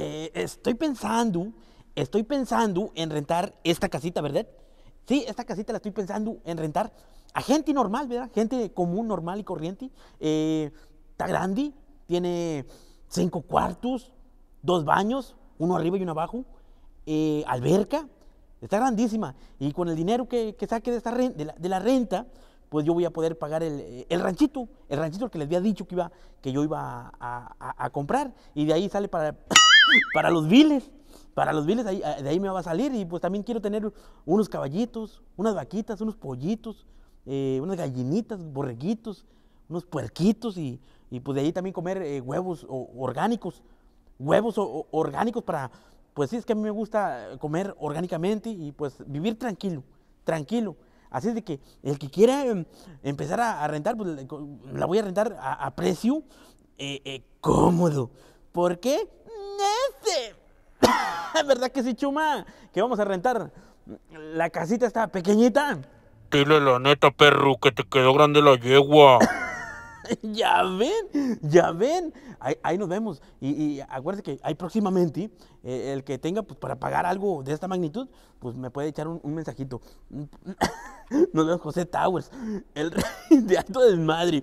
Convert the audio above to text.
Eh, estoy pensando, estoy pensando en rentar esta casita, ¿verdad? Sí, esta casita la estoy pensando en rentar a gente normal, ¿verdad? Gente común, normal y corriente. Eh, está grande, tiene cinco cuartos, dos baños, uno arriba y uno abajo, eh, alberca, está grandísima. Y con el dinero que, saque de, esta de, la, renta, pues yo voy a poder pagar el, ranchito, el ranchito que les había dicho que, iba, que yo iba a comprar. Y de ahí sale para, para los viles. Para los viles, de ahí me va a salir. Y pues también quiero tener unos caballitos, unas vaquitas, unos pollitos, eh, unas gallinitas, borreguitos, unos puerquitos. Y, pues de ahí también comer eh, huevos orgánicos. Huevos orgánicos para. Pues sí, es que a mí me gusta comer orgánicamente y pues vivir tranquilo, tranquilo. Así es de que el que quiera em, empezar a, rentar, pues la voy a rentar a, precio eh, cómodo. ¿Por qué? ¿Verdad que sí, Chuma? Que vamos a rentar la casita está pequeñita. Dile la neta, perro, que te quedó grande la yegua. ya ven, ya ven. Ahí, nos vemos. Y, y, acuérdense que hay próximamente, eh, el que tenga pues, para pagar algo de esta magnitud, pues me puede echar un, un mensajito. nos vemos José Towers, el rey de alto desmadre.